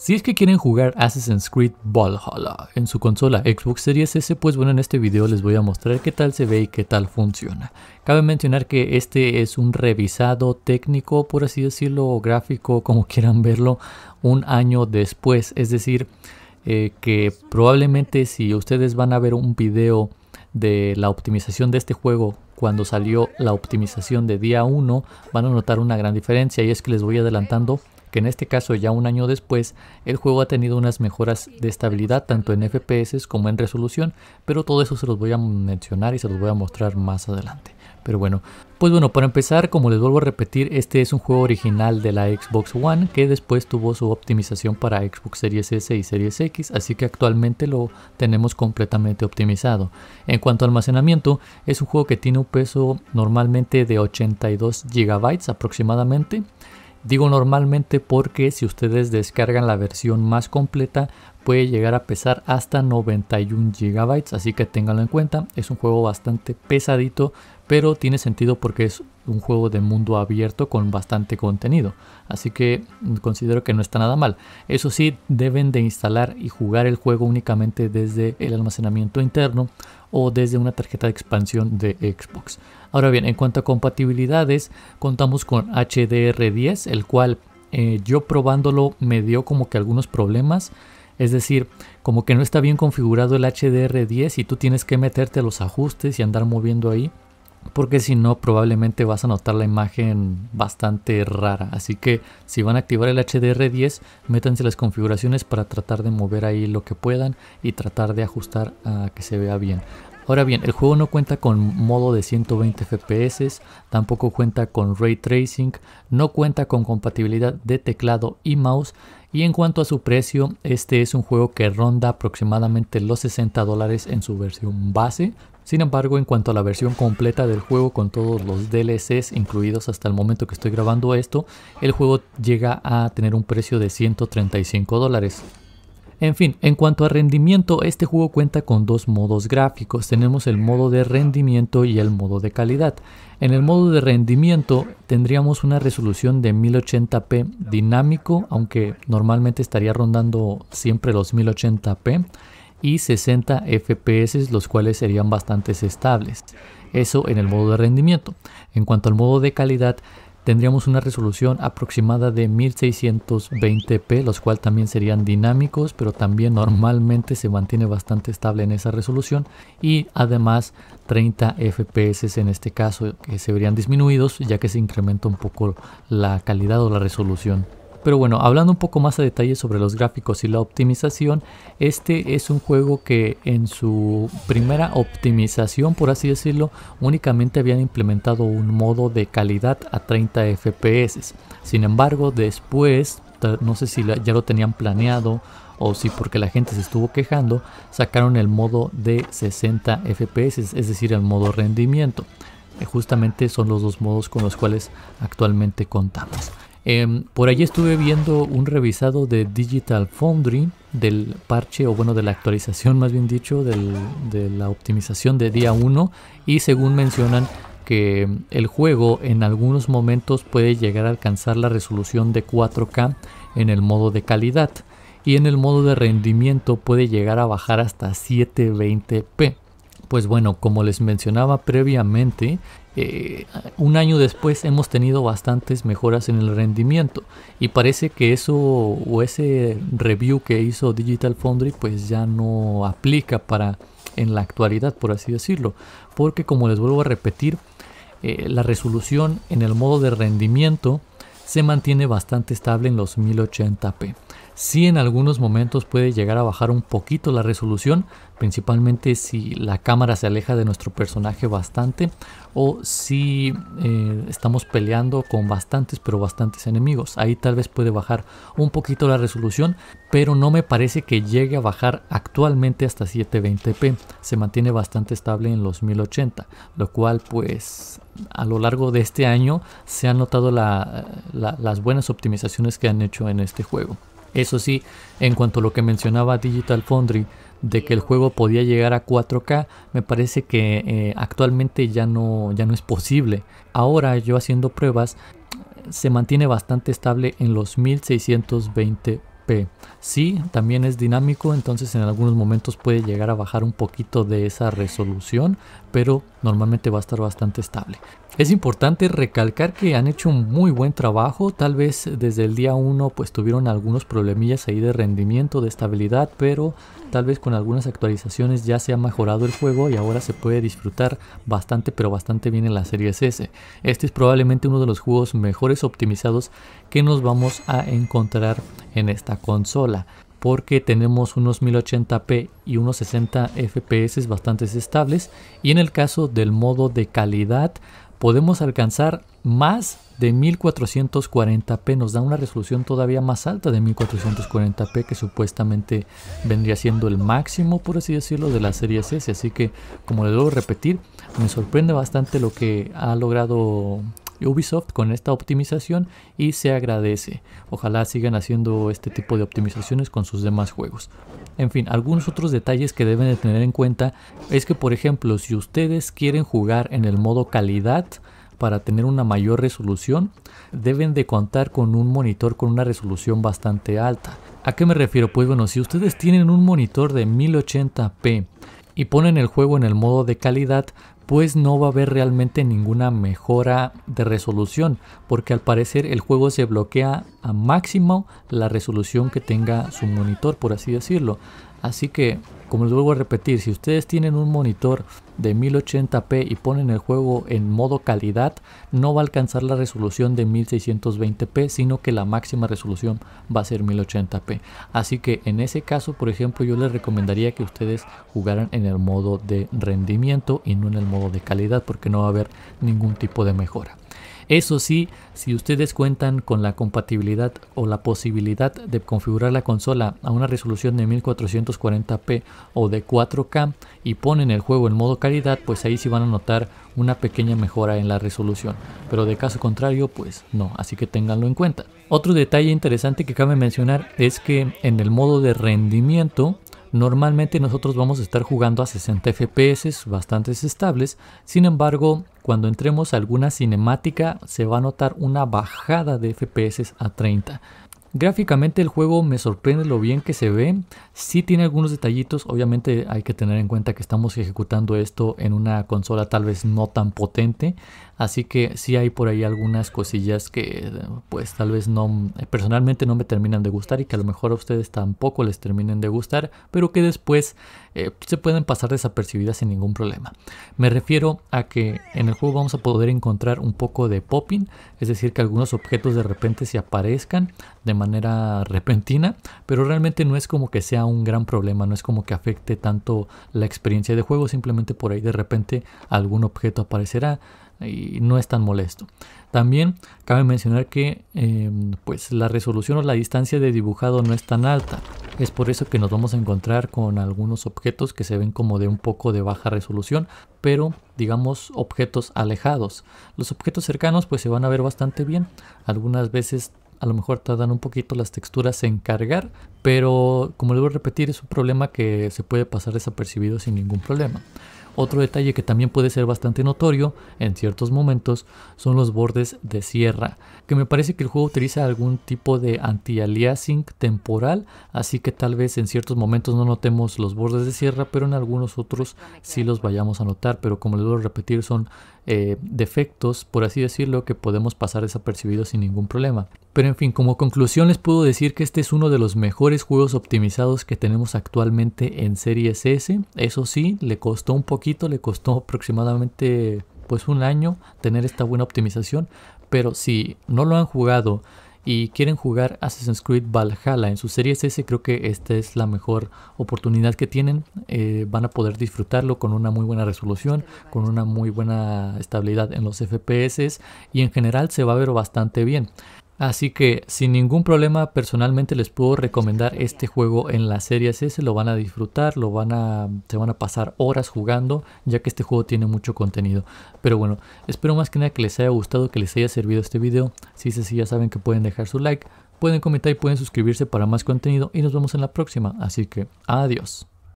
Si es que quieren jugar Assassin's Creed Valhalla en su consola Xbox Series S, pues bueno, en este video les voy a mostrar qué tal se ve y qué tal funciona. Cabe mencionar que este es un revisado técnico, por así decirlo, gráfico, como quieran verlo, un año después. Es decir, eh, que probablemente si ustedes van a ver un video de la optimización de este juego cuando salió la optimización de día 1, van a notar una gran diferencia y es que les voy adelantando que en este caso ya un año después, el juego ha tenido unas mejoras de estabilidad tanto en FPS como en resolución, pero todo eso se los voy a mencionar y se los voy a mostrar más adelante. Pero bueno, pues bueno, para empezar, como les vuelvo a repetir, este es un juego original de la Xbox One que después tuvo su optimización para Xbox Series S y Series X, así que actualmente lo tenemos completamente optimizado. En cuanto a almacenamiento, es un juego que tiene un peso normalmente de 82 GB aproximadamente Digo normalmente porque si ustedes descargan la versión más completa puede llegar a pesar hasta 91 GB, así que ténganlo en cuenta. Es un juego bastante pesadito, pero tiene sentido porque es un juego de mundo abierto con bastante contenido, así que considero que no está nada mal. Eso sí, deben de instalar y jugar el juego únicamente desde el almacenamiento interno o desde una tarjeta de expansión de Xbox. Ahora bien, en cuanto a compatibilidades, contamos con HDR10, el cual eh, yo probándolo me dio como que algunos problemas. Es decir, como que no está bien configurado el HDR10 y tú tienes que meterte a los ajustes y andar moviendo ahí porque si no probablemente vas a notar la imagen bastante rara. Así que si van a activar el HDR10, métanse las configuraciones para tratar de mover ahí lo que puedan y tratar de ajustar a que se vea bien. Ahora bien, el juego no cuenta con modo de 120 FPS, tampoco cuenta con ray tracing, no cuenta con compatibilidad de teclado y mouse y en cuanto a su precio, este es un juego que ronda aproximadamente los 60 dólares en su versión base, sin embargo, en cuanto a la versión completa del juego con todos los DLCs incluidos hasta el momento que estoy grabando esto, el juego llega a tener un precio de 135 dólares. En fin, en cuanto a rendimiento, este juego cuenta con dos modos gráficos. Tenemos el modo de rendimiento y el modo de calidad. En el modo de rendimiento tendríamos una resolución de 1080p dinámico, aunque normalmente estaría rondando siempre los 1080p y 60 FPS, los cuales serían bastante estables. Eso en el modo de rendimiento. En cuanto al modo de calidad, tendríamos una resolución aproximada de 1620p, los cuales también serían dinámicos, pero también normalmente se mantiene bastante estable en esa resolución y además 30 fps en este caso que se verían disminuidos ya que se incrementa un poco la calidad o la resolución. Pero bueno, hablando un poco más a detalle sobre los gráficos y la optimización, este es un juego que en su primera optimización, por así decirlo, únicamente habían implementado un modo de calidad a 30 FPS. Sin embargo, después, no sé si ya lo tenían planeado o si porque la gente se estuvo quejando, sacaron el modo de 60 FPS, es decir, el modo rendimiento. Eh, justamente son los dos modos con los cuales actualmente contamos. Em, por allí estuve viendo un revisado de Digital Foundry del parche, o bueno, de la actualización más bien dicho, de la optimización de día 1 y según mencionan que el juego en algunos momentos puede llegar a alcanzar la resolución de 4K en el modo de calidad y en el modo de rendimiento puede llegar a bajar hasta 720p. Pues bueno, como les mencionaba previamente, eh, un año después hemos tenido bastantes mejoras en el rendimiento y parece que eso o ese review que hizo Digital Foundry pues ya no aplica para en la actualidad por así decirlo porque como les vuelvo a repetir eh, la resolución en el modo de rendimiento se mantiene bastante estable en los 1080p Sí en algunos momentos puede llegar a bajar un poquito la resolución, principalmente si la cámara se aleja de nuestro personaje bastante o si eh, estamos peleando con bastantes pero bastantes enemigos. Ahí tal vez puede bajar un poquito la resolución, pero no me parece que llegue a bajar actualmente hasta 720p. Se mantiene bastante estable en los 1080, lo cual pues a lo largo de este año se han notado las buenas optimizaciones que han hecho en este juego. Eso sí, en cuanto a lo que mencionaba Digital Foundry, de que el juego podía llegar a 4K, me parece que eh, actualmente ya no, ya no es posible. Ahora yo haciendo pruebas, se mantiene bastante estable en los 1620p. Sí, también es dinámico, entonces en algunos momentos puede llegar a bajar un poquito de esa resolución, pero normalmente va a estar bastante estable. Es importante recalcar que han hecho un muy buen trabajo, tal vez desde el día 1 pues tuvieron algunos problemillas ahí de rendimiento, de estabilidad, pero tal vez con algunas actualizaciones ya se ha mejorado el juego y ahora se puede disfrutar bastante pero bastante bien en la serie S. Este es probablemente uno de los juegos mejores optimizados que nos vamos a encontrar en esta consola porque tenemos unos 1080p y unos 60 fps bastante estables y en el caso del modo de calidad podemos alcanzar más de 1440p, nos da una resolución todavía más alta de 1440p que supuestamente vendría siendo el máximo, por así decirlo, de la serie S. Así que, como le debo repetir, me sorprende bastante lo que ha logrado Ubisoft con esta optimización y se agradece. Ojalá sigan haciendo este tipo de optimizaciones con sus demás juegos. En fin, algunos otros detalles que deben de tener en cuenta es que por ejemplo si ustedes quieren jugar en el modo calidad, para tener una mayor resolución deben de contar con un monitor con una resolución bastante alta. ¿A qué me refiero? Pues bueno, si ustedes tienen un monitor de 1080p y ponen el juego en el modo de calidad, pues no va a haber realmente ninguna mejora de resolución, porque al parecer el juego se bloquea a máximo la resolución que tenga su monitor, por así decirlo. Así que, como les vuelvo a repetir, si ustedes tienen un monitor de 1080p y ponen el juego en modo calidad, no va a alcanzar la resolución de 1620p, sino que la máxima resolución va a ser 1080p. Así que en ese caso, por ejemplo, yo les recomendaría que ustedes jugaran en el modo de rendimiento y no en el modo de calidad porque no va a haber ningún tipo de mejora. Eso sí, si ustedes cuentan con la compatibilidad o la posibilidad de configurar la consola a una resolución de 1440p o de 4K y ponen el juego en modo calidad, pues ahí sí van a notar una pequeña mejora en la resolución. Pero de caso contrario, pues no, así que ténganlo en cuenta. Otro detalle interesante que cabe mencionar es que en el modo de rendimiento Normalmente nosotros vamos a estar jugando a 60 FPS bastante estables, sin embargo cuando entremos a alguna cinemática se va a notar una bajada de FPS a 30. Gráficamente el juego me sorprende lo bien que se ve, si tiene algunos detallitos, obviamente hay que tener en cuenta que estamos ejecutando esto en una consola tal vez no tan potente, Así que sí hay por ahí algunas cosillas que pues tal vez no eh, personalmente no me terminan de gustar y que a lo mejor a ustedes tampoco les terminen de gustar, pero que después eh, se pueden pasar desapercibidas sin ningún problema. Me refiero a que en el juego vamos a poder encontrar un poco de popping, es decir, que algunos objetos de repente se aparezcan de manera repentina, pero realmente no es como que sea un gran problema, no es como que afecte tanto la experiencia de juego, simplemente por ahí de repente algún objeto aparecerá y no es tan molesto. También cabe mencionar que em, pues la resolución o la distancia de dibujado no es tan alta. Es por eso que nos vamos a encontrar con algunos objetos que se ven como de un poco de baja resolución, pero digamos objetos alejados. Los objetos cercanos pues se van a ver bastante bien. Algunas veces a lo mejor tardan un poquito las texturas en cargar, pero como les voy a repetir es un problema que se puede pasar desapercibido sin ningún problema. Otro detalle que también puede ser bastante notorio en ciertos momentos son los bordes de sierra, que me parece que el juego utiliza algún tipo de anti-aliasing temporal, así que tal vez en ciertos momentos no notemos los bordes de sierra, pero en algunos otros sí los vayamos a notar, pero como les voy a repetir son eh, defectos, por así decirlo, que podemos pasar desapercibidos sin ningún problema. Pero en fin, como conclusión les puedo decir que este es uno de los mejores juegos optimizados que tenemos actualmente en Series S. Eso sí, le costó un poquito, le costó aproximadamente pues un año tener esta buena optimización, pero si no lo han jugado, y quieren jugar Assassin's Creed Valhalla en su serie S, creo que esta es la mejor oportunidad que tienen. Eh, van a poder disfrutarlo con una muy buena resolución, este con una muy buena estabilidad en los FPS y en general se va a ver bastante bien. Así que sin ningún problema personalmente les puedo recomendar este juego en la serie S, lo van a disfrutar, lo se van a pasar horas jugando, ya que este juego tiene mucho contenido. Pero bueno, espero más que nada que les haya gustado, que les haya servido este video. Si es así ya saben que pueden dejar su like, pueden comentar y pueden suscribirse para más contenido y nos vemos en la próxima. Así que adiós.